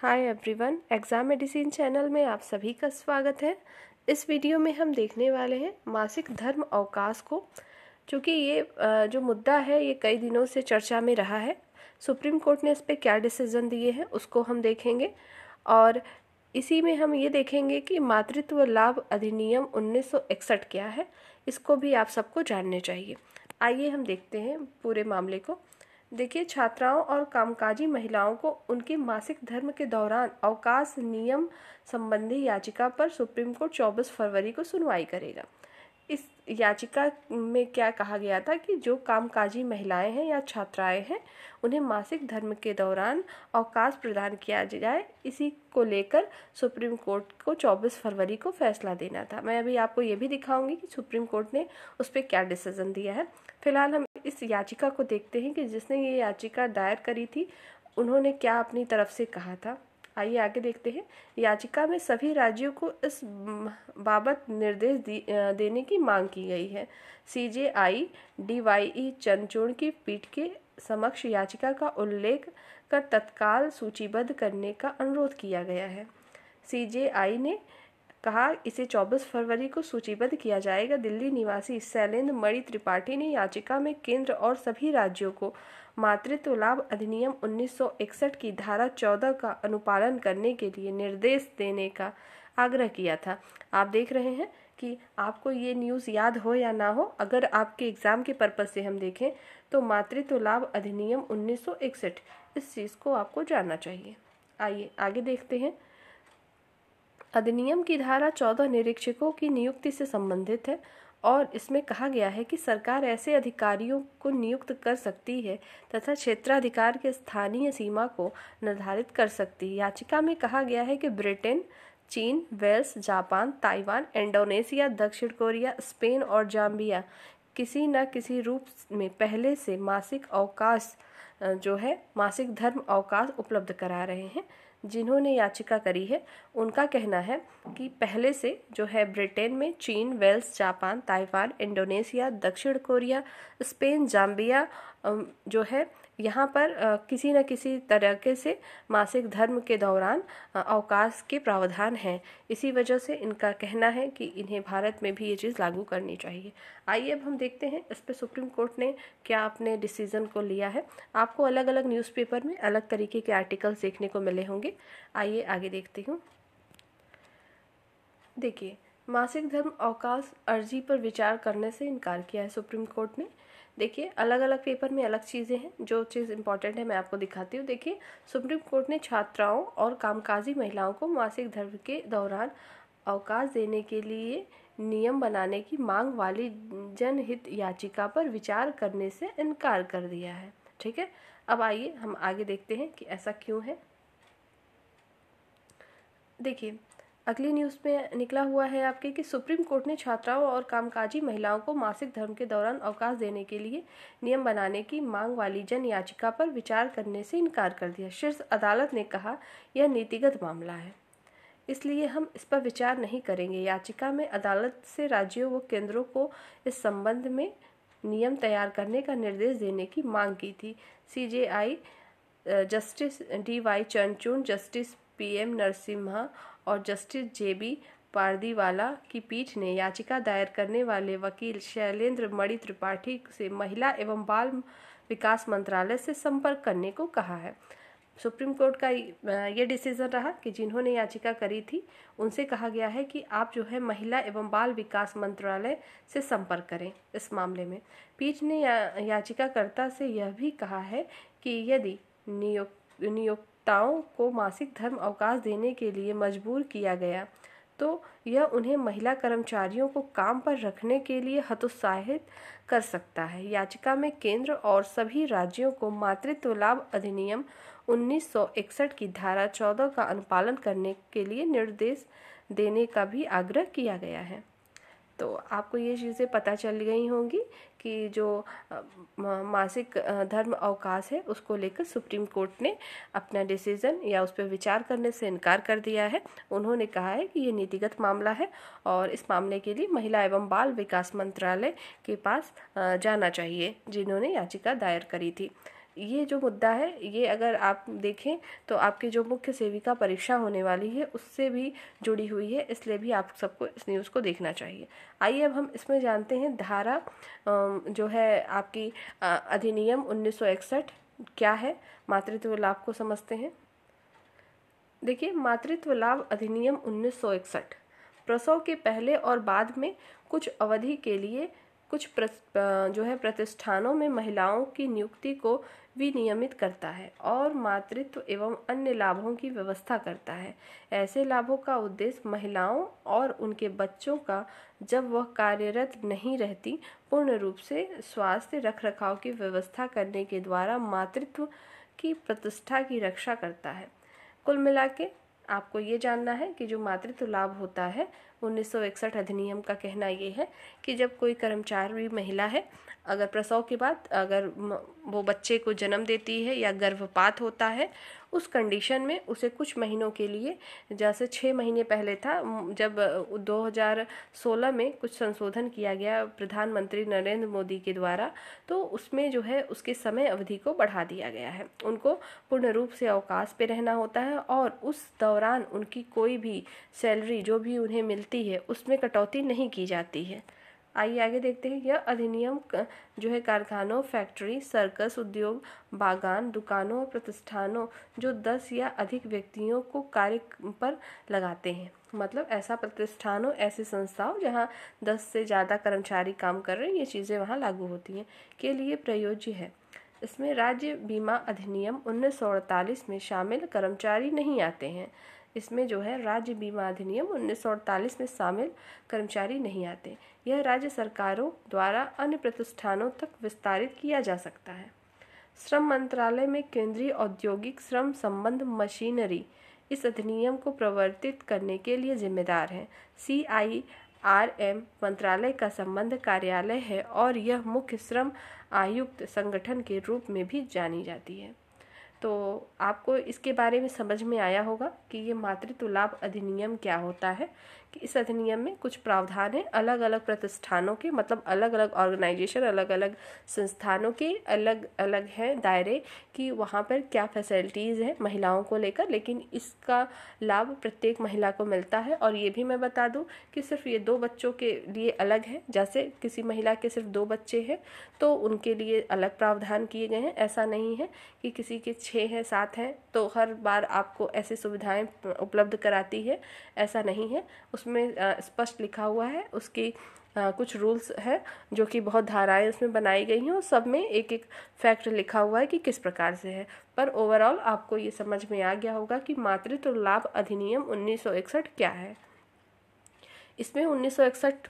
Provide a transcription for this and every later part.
हाय everyone exam medicine channel में आप सभी का स्वागत है इस वीडियो में हम देखने वाले हैं मासिक धर्म अवकाश को क्योंकि ये जो मुद्दा है ये कई दिनों से चर्चा में रहा है सुप्रीम कोर्ट ने इस पर क्या डिसीज़न दिए हैं उसको हम देखेंगे और इसी में हम ये देखेंगे कि मातृत्व लाभ अधिनियम उन्नीस क्या है इसको भी आप सबको जानने चाहिए आइए हम देखते हैं पूरे मामले को देखिए छात्राओं और कामकाजी महिलाओं को उनके मासिक धर्म के दौरान अवकाश नियम संबंधी याचिका पर सुप्रीम कोर्ट चौबीस फरवरी को सुनवाई करेगा इस याचिका में क्या कहा गया था कि जो कामकाजी महिलाएं हैं या छात्राएं हैं उन्हें मासिक धर्म के दौरान अवकाश प्रदान किया जाए इसी को लेकर सुप्रीम कोर्ट को 24 फरवरी को फैसला देना था मैं अभी आपको ये भी दिखाऊंगी कि सुप्रीम कोर्ट ने उस पर क्या डिसीज़न दिया है फिलहाल हम इस याचिका को देखते हैं कि जिसने ये याचिका दायर करी थी उन्होंने क्या अपनी तरफ से कहा था आइए आगे देखते हैं याचिका में सभी राज्यों को इस बाबत निर्देश देने की मांग की गई है सी जे आई डी वाई ई चंदचूड़ की पीठ के समक्ष याचिका का उल्लेख कर तत्काल सूचीबद्ध करने का अनुरोध किया गया है सी जे आई ने कहा इसे 24 फरवरी को सूचीबद्ध किया जाएगा दिल्ली निवासी शैलेंद्र मणि त्रिपाठी ने याचिका में केंद्र और सभी राज्यों को मातृत्व लाभ अधिनियम 1961 की धारा 14 का अनुपालन करने के लिए निर्देश देने का आग्रह किया था आप देख रहे हैं कि आपको ये न्यूज़ याद हो या ना हो अगर आपके एग्ज़ाम के पर्पज़ से हम देखें तो मातृत्व लाभ अधिनियम 1961 इस चीज़ को आपको जानना चाहिए आइए आगे देखते हैं अधिनियम की धारा चौदह निरीक्षकों की नियुक्ति से संबंधित है और इसमें कहा गया है कि सरकार ऐसे अधिकारियों को नियुक्त कर सकती है तथा क्षेत्राधिकार के स्थानीय सीमा को निर्धारित कर सकती है याचिका में कहा गया है कि ब्रिटेन चीन वेल्स जापान ताइवान इंडोनेशिया दक्षिण कोरिया स्पेन और जाम्बिया किसी न किसी रूप में पहले से मासिक अवकाश जो है मासिक धर्म अवकाश उपलब्ध करा रहे हैं जिन्होंने याचिका करी है उनका कहना है कि पहले से जो है ब्रिटेन में चीन वेल्स जापान ताइवान इंडोनेशिया दक्षिण कोरिया स्पेन जाम्बिया जो है यहाँ पर किसी न किसी तरीके से मासिक धर्म के दौरान अवकाश के प्रावधान हैं इसी वजह से इनका कहना है कि इन्हें भारत में भी ये चीज़ लागू करनी चाहिए आइए अब हम देखते हैं इस पर सुप्रीम कोर्ट ने क्या अपने डिसीज़न को लिया है आपको अलग अलग न्यूज़पेपर में अलग तरीके के आर्टिकल्स देखने को मिले होंगे आइए आगे देखती हूँ देखिए मासिक धर्म अवकाश अर्जी पर विचार करने से इनकार किया है सुप्रीम कोर्ट ने देखिए अलग अलग पेपर में अलग चीज़ें हैं जो चीज़ इंपॉर्टेंट है मैं आपको दिखाती हूँ देखिए सुप्रीम कोर्ट ने छात्राओं और कामकाजी महिलाओं को मासिक धर्म के दौरान अवकाश देने के लिए नियम बनाने की मांग वाली जनहित याचिका पर विचार करने से इनकार कर दिया है ठीक है अब आइए हम आगे देखते हैं कि ऐसा क्यों है देखिए अगली न्यूज़ में निकला हुआ है आपके कि सुप्रीम कोर्ट ने छात्राओं और कामकाजी महिलाओं को मासिक धर्म के दौरान अवकाश देने के लिए नियम बनाने की मांग वाली जन याचिका पर विचार करने से इनकार कर दिया शीर्ष अदालत ने कहा यह नीतिगत मामला है इसलिए हम इस पर विचार नहीं करेंगे याचिका में अदालत से राज्यों व केंद्रों को इस संबंध में नियम तैयार करने का निर्देश देने की मांग की थी CJI justice D Y Chandrachud justice PM Narasimha और जस्टिस जे बी पारदीवाला की पीठ ने याचिका दायर करने वाले वकील शैलेंद्र मणि त्रिपाठी से महिला एवं बाल विकास मंत्रालय से संपर्क करने को कहा है सुप्रीम कोर्ट का ये डिसीज़न रहा कि जिन्होंने याचिका करी थी उनसे कहा गया है कि आप जो है महिला एवं बाल विकास मंत्रालय से संपर्क करें इस मामले में पीठ ने या, याचिकाकर्ता से यह भी कहा है कि यदि नियोक्त नियोग ताओं को मासिक धर्म अवकाश देने के लिए मजबूर किया गया तो यह उन्हें महिला कर्मचारियों को काम पर रखने के लिए हतोत्साहित कर सकता है याचिका में केंद्र और सभी राज्यों को मातृत्व लाभ अधिनियम 1961 की धारा 14 का अनुपालन करने के लिए निर्देश देने का भी आग्रह किया गया है तो आपको ये चीज़ें पता चल गई होंगी कि जो मासिक धर्म अवकाश है उसको लेकर सुप्रीम कोर्ट ने अपना डिसीज़न या उस पर विचार करने से इनकार कर दिया है उन्होंने कहा है कि ये नीतिगत मामला है और इस मामले के लिए महिला एवं बाल विकास मंत्रालय के पास जाना चाहिए जिन्होंने याचिका दायर करी थी ये जो मुद्दा है ये अगर आप देखें तो आपकी जो मुख्य सेविका परीक्षा होने वाली है उससे भी जुड़ी हुई है इसलिए भी आप सबको इस न्यूज़ को देखना चाहिए आइए अब हम इसमें जानते हैं धारा जो है आपकी अधिनियम उन्नीस क्या है मातृत्व लाभ को समझते हैं देखिए मातृत्व लाभ अधिनियम उन्नीस प्रसव के पहले और बाद में कुछ अवधि के लिए कुछ जो है प्रतिष्ठानों में महिलाओं की नियुक्ति को विनियमित करता है और मातृत्व एवं अन्य लाभों की व्यवस्था करता है ऐसे लाभों का उद्देश्य महिलाओं और उनके बच्चों का जब वह कार्यरत नहीं रहती पूर्ण रूप से स्वास्थ्य रखरखाव की व्यवस्था करने के द्वारा मातृत्व की प्रतिष्ठा की रक्षा करता है कुल मिला के आपको ये जानना है कि जो मातृत्व लाभ होता है 1961 अधिनियम का कहना ये है कि जब कोई कर्मचारी महिला है अगर प्रसव के बाद अगर वो बच्चे को जन्म देती है या गर्भपात होता है उस कंडीशन में उसे कुछ महीनों के लिए जैसे छः महीने पहले था जब 2016 में कुछ संशोधन किया गया प्रधानमंत्री नरेंद्र मोदी के द्वारा तो उसमें जो है उसके समय अवधि को बढ़ा दिया गया है उनको पूर्ण रूप से अवकाश पे रहना होता है और उस दौरान उनकी कोई भी सैलरी जो भी उन्हें मिलती है उसमें कटौती नहीं की जाती है आइए आगे देखते हैं यह अधिनियम जो है कारखानों फैक्ट्री सर्कस उद्योग बागान दुकानों और प्रतिष्ठानों जो दस या अधिक व्यक्तियों को कार्य पर लगाते हैं मतलब ऐसा प्रतिष्ठान हो ऐसी संस्थाओं जहाँ दस से ज़्यादा कर्मचारी काम कर रहे हैं ये चीज़ें वहाँ लागू होती हैं के लिए प्रयोज्य है इसमें राज्य बीमा अधिनियम उन्नीस में शामिल कर्मचारी नहीं आते हैं इसमें जो है राज्य बीमा अधिनियम उन्नीस में शामिल कर्मचारी नहीं आते यह राज्य सरकारों द्वारा अन्य प्रतिष्ठानों तक विस्तारित किया जा सकता है श्रम मंत्रालय में केंद्रीय औद्योगिक श्रम संबंध मशीनरी इस अधिनियम को प्रवर्तित करने के लिए जिम्मेदार है सी आई आर एम मंत्रालय का संबंध कार्यालय है और यह मुख्य श्रम आयुक्त संगठन के रूप में भी जानी जाती है तो आपको इसके बारे में समझ में आया होगा कि ये मातृत्व लाभ अधिनियम क्या होता है कि इस अधिनियम में कुछ प्रावधान हैं अलग अलग प्रतिष्ठानों के मतलब अलग अलग ऑर्गेनाइजेशन अलग अलग संस्थानों के अलग अलग हैं दायरे कि वहाँ पर क्या फैसिलिटीज़ हैं महिलाओं को लेकर लेकिन इसका लाभ प्रत्येक महिला को मिलता है और ये भी मैं बता दूँ कि सिर्फ ये दो बच्चों के लिए अलग है जैसे किसी महिला के सिर्फ दो बच्चे हैं तो उनके लिए अलग प्रावधान किए गए हैं ऐसा नहीं है कि किसी के छः हैं सात हैं तो हर बार आपको ऐसी सुविधाएं उपलब्ध कराती है ऐसा नहीं है उस उसमें स्पष्ट लिखा हुआ है उसकी कुछ रूल्स है जो कि बहुत धाराएं उसमें बनाई गई हैं और सब में एक एक फैक्ट लिखा हुआ है कि किस प्रकार से है पर ओवरऑल आपको ये समझ में आ गया होगा कि मातृत्व लाभ अधिनियम 1961 क्या है इसमें उन्नीस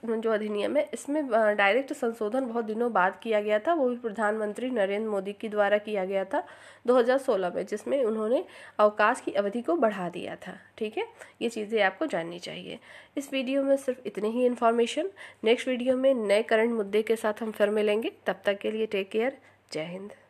जो अधिनियम है इसमें डायरेक्ट संशोधन बहुत दिनों बाद किया गया था वो भी प्रधानमंत्री नरेंद्र मोदी के द्वारा किया गया था 2016 में जिसमें उन्होंने अवकाश की अवधि को बढ़ा दिया था ठीक है ये चीज़ें आपको जाननी चाहिए इस वीडियो में सिर्फ इतनी ही इन्फॉर्मेशन नेक्स्ट वीडियो में नए करंट मुद्दे के साथ हम फिर मिलेंगे तब तक के लिए टेक केयर जय हिंद